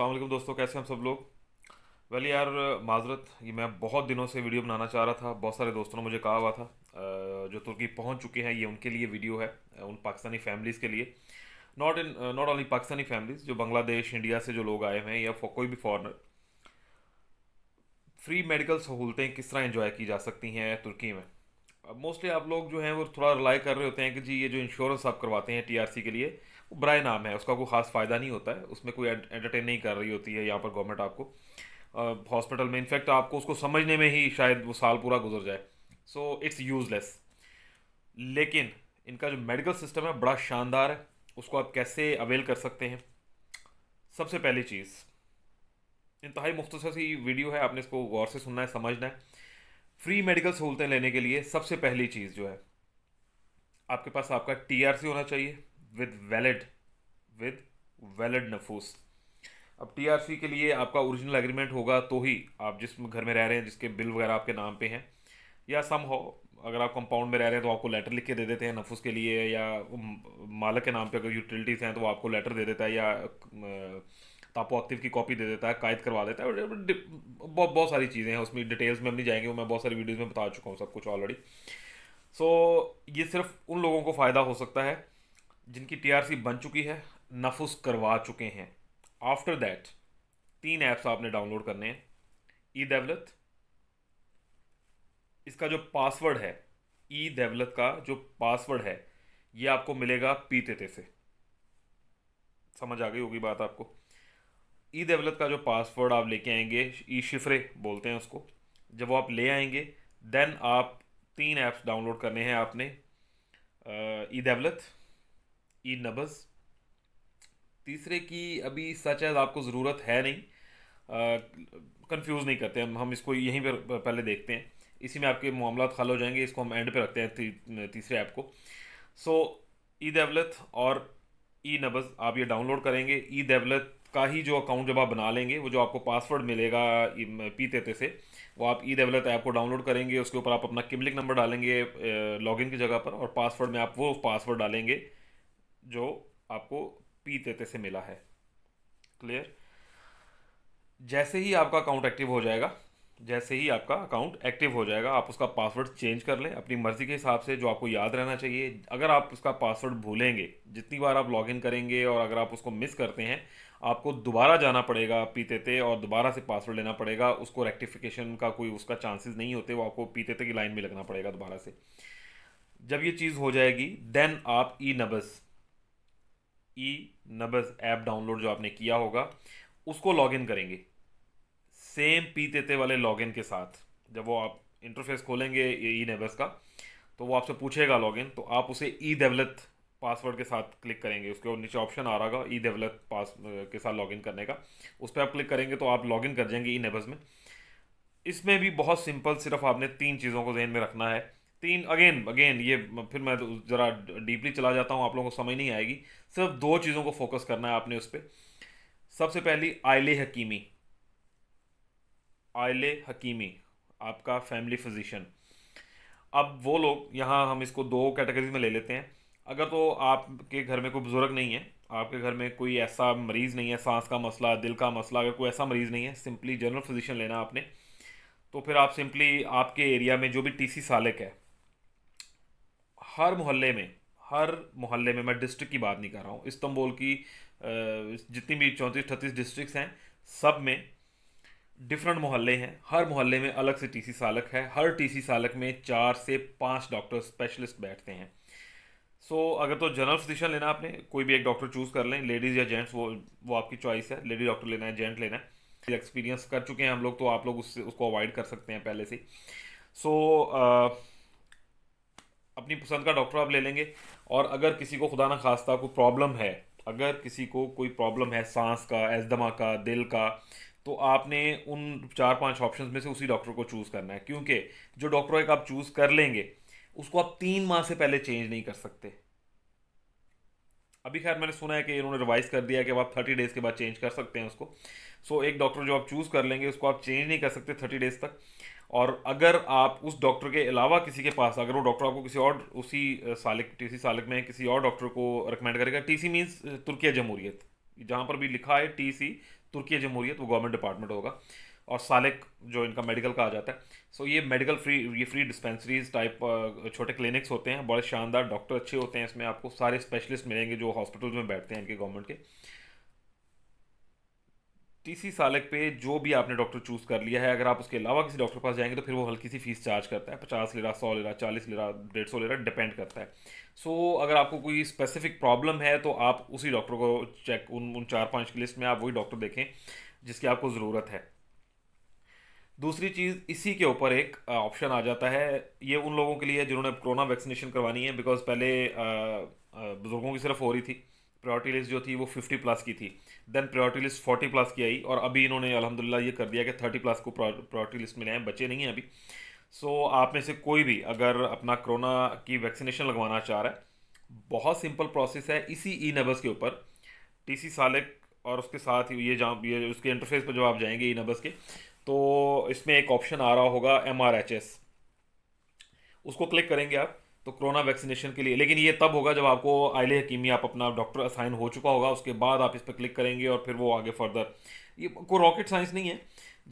वालेकुम दोस्तों कैसे हम सब लोग वेल यार माजरत ये मैं बहुत दिनों से वीडियो बनाना चाह रहा था बहुत सारे दोस्तों ने मुझे कहा हुआ था जो तुर्की पहुंच चुके हैं ये उनके लिए वीडियो है उन पाकिस्तानी फैमिलीज़ के लिए not in not only Pakistani families जो बांग्लादेश इंडिया से जो लोग आए हैं या कोई भी फॉरनर फ्री मेडिकल सहूलतें किस तरह इन्जॉय की जा सकती हैं तुर्की में मोस्टली आप लोग जो हैं वो थोड़ा रिलाई कर रहे होते हैं कि जी ये जो इंश्योरेंस आप करवाते हैं टीआरसी के लिए वो ब्राय नाम है उसका कोई ख़ास फ़ायदा नहीं होता है उसमें कोई एंटरटेन नहीं कर रही होती है यहाँ पर गवर्नमेंट आपको हॉस्पिटल में इनफैक्ट आपको उसको समझने में ही शायद वो साल पूरा गुजर जाए सो इट्स यूज़लेस लेकिन इनका जो मेडिकल सिस्टम है बड़ा शानदार है उसको आप कैसे अवेल कर सकते हैं सबसे पहली चीज़ इंतहाई मुख्तर सी वीडियो है आपने इसको गौर से सुनना है समझना है फ्री मेडिकल सहूलतें लेने के लिए सबसे पहली चीज़ जो है आपके पास आपका टीआरसी होना चाहिए विद वैलिड विद वैलिड नफूस अब टीआरसी के लिए आपका ओरिजिनल एग्रीमेंट होगा तो ही आप जिस घर में रह रहे हैं जिसके बिल वगैरह आपके नाम पे हैं या सम हो अगर आप कंपाउंड में रह रहे हैं तो आपको लेटर लिख के दे देते हैं नफूस के लिए या मालक के नाम पे अगर यूटिलिटीज़ हैं तो आपको लेटर दे देता है या तो आपको एक्टिव की कॉपी दे देता है कायद करवा देता है बहुत बहुत सारी चीज़ें हैं उसमें डिटेल्स में हम नहीं जाएंगे वो मैं बहुत सारी वीडियोज़ में बता चुका हूँ सब कुछ ऑलरेडी सो so, ये सिर्फ उन लोगों को फ़ायदा हो सकता है जिनकी टीआरसी बन चुकी है नफुस करवा चुके हैं आफ्टर दैट तीन ऐप्स आपने डाउनलोड करने हैं ई देवलत इसका जो पासवर्ड है ई देवलत का जो पासवर्ड है ये आपको मिलेगा पीते तेते से समझ आ गई होगी बात आपको ई दवलत का जो पासवर्ड आप लेके आएंगे ई शिफरे बोलते हैं उसको जब वो आप ले आएंगे देन आप तीन ऐप्स डाउनलोड करने हैं आपने ई दवलत ई नबज़ तीसरे की अभी सच है आपको ज़रूरत है नहीं कंफ्यूज नहीं करते हम हम इसको यहीं पर पहले देखते हैं इसी में आपके मामला खल हो जाएंगे इसको हम एंड पे रखते हैं ती, तीसरे ऐप को सो ई दवलत और ई नबज आप ये डाउनलोड करेंगे ई देवलत का ही जो अकाउंट जब आप बना लेंगे वो जो आपको पासवर्ड मिलेगा पी तेते से वो आप ई डेवलप ऐप को डाउनलोड करेंगे उसके ऊपर आप अपना किमलिक नंबर डालेंगे लॉगिन की जगह पर और पासवर्ड में आप वो पासवर्ड डालेंगे जो आपको पी तेते से मिला है क्लियर जैसे ही आपका अकाउंट एक्टिव हो जाएगा जैसे ही आपका अकाउंट एक्टिव हो जाएगा आप उसका पासवर्ड चेंज कर लें अपनी मर्ज़ी के हिसाब से जो आपको याद रहना चाहिए अगर आप उसका पासवर्ड भूलेंगे जितनी बार आप लॉगिन करेंगे और अगर आप उसको मिस करते हैं आपको दोबारा जाना पड़ेगा पीते थे और दोबारा से पासवर्ड लेना पड़ेगा उसको रेक्टिफिकेशन का कोई उसका चांसेस नहीं होते वो आपको पीते थे की लाइन में लगना पड़ेगा दोबारा से जब ये चीज़ हो जाएगी देन आप ई नबस ई नबस ऐप डाउनलोड जो आपने किया होगा उसको लॉगिन करेंगे सेम पी तेते वाले लॉगिन के साथ जब वो आप इंटरफेस खोलेंगे ई नेबर्स का तो वो आपसे पूछेगा लॉगिन तो आप उसे ई डेवलत पासवर्ड के साथ क्लिक करेंगे उसके और नीचे ऑप्शन आ रहा ई डेवलप पास के साथ लॉगिन करने का उस पर आप क्लिक करेंगे तो आप लॉगिन कर जाएंगे ई नेबर्स में इसमें भी बहुत सिंपल सिर्फ आपने तीन चीज़ों को जहन में रखना है तीन अगेन अगेन ये फिर मैं तो ज़रा डीपली चला जाता हूँ आप लोगों को समझ नहीं आएगी सिर्फ दो चीज़ों को फोकस करना है आपने उस पर सबसे पहली आयले हकीमी आयल हकीमी आपका फैमिली फिजिशन अब वो लोग यहाँ हम इसको दो कैटेगरीज में ले लेते हैं अगर तो आपके घर में कोई बुज़ुर्ग नहीं है आपके घर में कोई ऐसा मरीज़ नहीं है सांस का मसला दिल का मसला अगर कोई ऐसा मरीज़ नहीं है सिंपली जनरल फिजिशन लेना आपने तो फिर आप सिंपली आपके एरिया में जो भी टी सी सालक है हर मोहल्ले में हर मोहल्ले में मैं डिस्ट्रिक्ट की बात नहीं कर रहा हूँ इस्तंबोल की जितनी भी चौंतीस अठतीस डिस्ट्रिक्स हैं सब में डिफरेंट मोहल्ले हैं हर मोहल्ले में अलग से टीसी सालक है हर टीसी सालक में चार से पाँच डॉक्टर स्पेशलिस्ट बैठते हैं सो so, अगर तो जनरल फिजिशियन लेना आपने कोई भी एक डॉक्टर चूज़ कर लें लेडीज़ या जेंट्स वो वो आपकी चॉइस है लेडी डॉक्टर लेना है जेंट लेना है एक्सपीरियंस कर चुके हैं हम लोग तो आप लोग उससे उसको अवॉइड कर सकते हैं पहले से सो so, अपनी पसंद का डॉक्टर आप ले लेंगे और अगर किसी को खुदा ना खास्ता कोई प्रॉब्लम है अगर किसी को कोई प्रॉब्लम है सांस का एजदमा का दिल का तो आपने उन चार पांच ऑप्शंस में से उसी डॉक्टर को चूज़ करना है क्योंकि जो डॉक्टर एक आप चूज़ कर लेंगे उसको आप तीन माह से पहले चेंज नहीं कर सकते अभी खैर मैंने सुना है कि इन्होंने रिवाइज कर दिया कि अब आप थर्टी डेज़ के बाद चेंज कर सकते हैं उसको सो एक डॉक्टर जो आप चूज़ कर लेंगे उसको आप चेंज नहीं कर सकते थर्टी डेज़ तक और अगर आप उस डॉक्टर के अलावा किसी के पास अगर वो डॉक्टर आपको किसी और उसी सालिक टीसी सालिक में किसी और डॉक्टर को रिकमेंड करेगा टीसी मींस तुर्किया जमहूरियत जहाँ पर भी लिखा है टीसी तुर्की जमहूरियत वो गवर्नमेंट डिपार्टमेंट होगा और सालिक जो इनका मेडिकल का आ जाता है सो ये मेडिकल फ्री ये फ्री डिस्पेंसरीज टाइप छोटे क्लिनिक्स होते हैं बड़े शानदार डॉक्टर अच्छे होते हैं इसमें आपको सारे स्पेशलिस्ट मिलेंगे जो हॉस्पिटल्स में बैठते हैं इनके गवर्नमेंट के टीसी सालक पे जो भी आपने डॉक्टर चूज़ कर लिया है अगर आप उसके अलावा किसी डॉक्टर के पास जाएंगे तो फिर वो हल्की सी फीस चार्ज करता है पचास ले रहा सौ ले रहा चालीस ले रहा डेढ़ सौ ले रहा डिपेंड करता है सो so, अगर आपको कोई स्पेसिफिक प्रॉब्लम है तो आप उसी डॉक्टर को चेक उन उन चार पाँच की लिस्ट में आप वही डॉक्टर देखें जिसकी आपको ज़रूरत है दूसरी चीज़ इसी के ऊपर एक ऑप्शन आ जाता है ये उन लोगों के लिए जिन्होंने कोरोना वैक्सीनेशन करवानी है बिकॉज पहले बुज़ुर्गों की सिर्फ हो रही थी प्रायोरिटी लिस्ट जो थी वो 50 प्लस की थी देन प्रायोरिटी लिस्ट 40 प्लस की आई और अभी इन्होंने अलहमदिल्ला ये कर दिया कि 30 प्लस को प्रायोरिटी लिस्ट में लाए बचे नहीं हैं अभी सो so, आप में से कोई भी अगर अपना कोरोना की वैक्सीनेशन लगवाना चाह रहा है बहुत सिंपल प्रोसेस है इसी ई नबस के ऊपर टी सी सालिक और उसके साथ ये जहाँ ये उसके इंटरफेस पर जब आप जाएंगे ई नबस के तो इसमें एक ऑप्शन आ रहा होगा एम आर एच एस उसको क्लिक करेंगे आप तो कोरोना वैक्सीनेशन के लिए लेकिन ये तब होगा जब आपको आयले हकीमी आप अपना डॉक्टर असाइन हो चुका होगा उसके बाद आप इस पर क्लिक करेंगे और फिर वो आगे फर्दर ये कोई रॉकेट साइंस नहीं है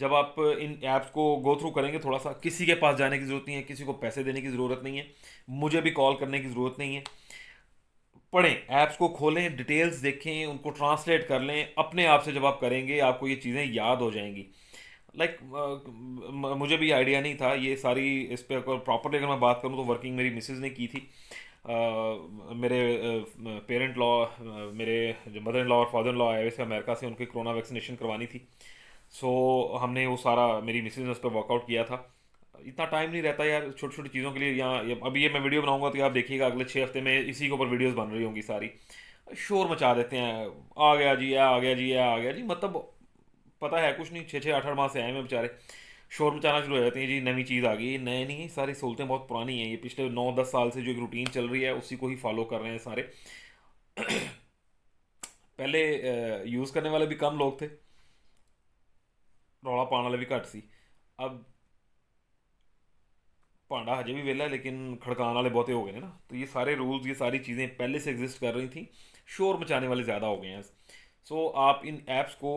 जब आप इन ऐप्स को गो थ्रू करेंगे थोड़ा सा किसी के पास जाने की ज़रूरत नहीं है किसी को पैसे देने की ज़रूरत नहीं है मुझे भी कॉल करने की ज़रूरत नहीं है पढ़ें ऐप्स को खोलें डिटेल्स देखें उनको ट्रांसलेट कर लें अपने आप से जब आप करेंगे आपको ये चीज़ें याद हो जाएंगी लाइक like, uh, मुझे भी आइडिया नहीं था ये सारी इस पर अगर प्रॉपरली अगर मैं बात करूँ तो वर्किंग मेरी मिसेज ने की थी Uh, मेरे पेरेंट uh, लॉ uh, मेरे जो मदर इन लॉ और फादर इन लॉ आए हुए थे अमेरिका से उनकी कोरोना वैक्सीनेशन करवानी थी सो so, हमने वो सारा मेरी मिसेज ने उस पर वर्कआउट किया था इतना टाइम नहीं रहता यार छोटी छोटी चीज़ों के लिए यहाँ अभी ये मैं वीडियो बनाऊंगा तो आप देखिएगा अगले छः हफ्ते में इसी के ऊपर वीडियोज़ बन रही होंगी सारी शोर मचा देते हैं आ गया जी आ गया जी आ गया जी मतलब पता है कुछ नहीं छः छः आठ आठ माह से आए हैं बेचारे शोर मचाना शुरू हो जाते हैं जी नई चीज़ आ गई नए नहीं सारी सहूलतें बहुत पुरानी हैं ये पिछले नौ दस साल से जो एक रूटीन चल रही है उसी को ही फॉलो कर रहे हैं सारे पहले यूज़ करने वाले भी कम लोग थे रौला पाने वाले भी घट सी अब भांडा हजे भी वेला है लेकिन खड़कान वाले बहुते हो गए ना तो ये सारे रूल्स ये सारी चीज़ें पहले से एग्जिस्ट कर रही थी शोर मचाने वाले ज़्यादा हो गए हैं सो so, आप इन ऐप्स को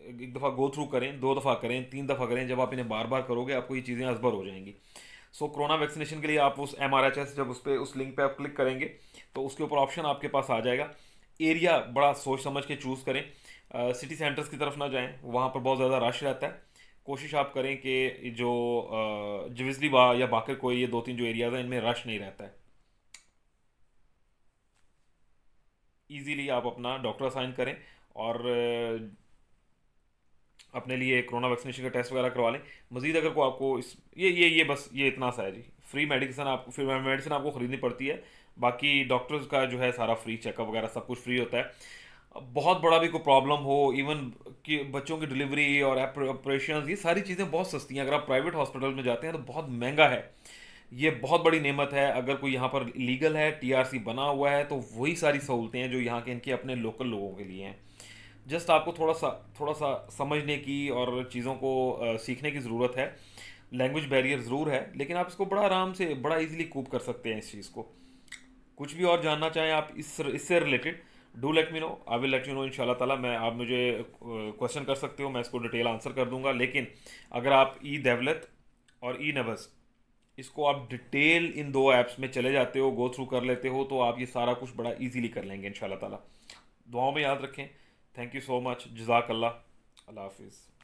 एक दफ़ा गो थ्रू करें दो दफ़ा करें तीन दफ़ा करें जब आप इन्हें बार बार करोगे आपको ये चीज़ें असबर हो जाएंगी सो so, कोरोना वैक्सीनेशन के लिए आप उस एम जब उस पर उस लिंक पर आप क्लिक करेंगे तो उसके ऊपर ऑप्शन आपके पास आ जाएगा एरिया बड़ा सोच समझ के चूज़ करें सिटी सेंटर्स की तरफ ना जाएं वहाँ पर बहुत ज़्यादा रश रहता है कोशिश आप करें कि जो जविजली बा या बाकर कोई ये दो तीन जो एरियाज़ हैं इनमें रश नहीं रहता है ईजीली आप अपना डॉक्टर असाइन करें और अपने लिए कोरोना वैक्सीनेशन का टेस्ट वगैरह करवा लें मजीद अगर को आपको इस ये ये ये बस ये इतना सा है जी फ्री मेडिसिन आपको फिर मेडिसिन आपको ख़रीदनी पड़ती है बाकी डॉक्टर्स का जो है सारा फ्री चेकअप वगैरह सब कुछ फ्री होता है बहुत बड़ा भी कोई प्रॉब्लम हो इवन कि बच्चों की डिलीवरी और ऑपरेशन ये सारी चीज़ें बहुत सस्ती हैं अगर आप प्राइवेट हॉस्पिटल में जाते हैं तो बहुत महंगा है ये बहुत बड़ी नेमत है अगर कोई यहाँ पर लीगल है टीआरसी बना हुआ है तो वही सारी सहूलतें हैं जो यहाँ के इनके अपने लोकल लोगों के लिए हैं जस्ट आपको थोड़ा सा थोड़ा सा समझने की और चीज़ों को सीखने की ज़रूरत है लैंग्वेज बैरियर ज़रूर है लेकिन आप इसको बड़ा आराम से बड़ा इजीली कूप कर सकते हैं इस चीज़ को कुछ भी और जानना चाहें आप इस इससे related do let me know I will let you know इन शाला तला मैं आप मुझे क्वेश्चन कर सकते हो मैं इसको डिटेल आंसर कर दूंगा लेकिन अगर आप ई देवलत और ई नवस इसको आप डिटेल इन दो ऐप्स में चले जाते हो गो थ्रू कर लेते हो तो आप ये सारा कुछ बड़ा ईजीली कर लेंगे इन ताला दुआओं में याद रखें Thank you so much. Jazakallah. Allah Hafiz.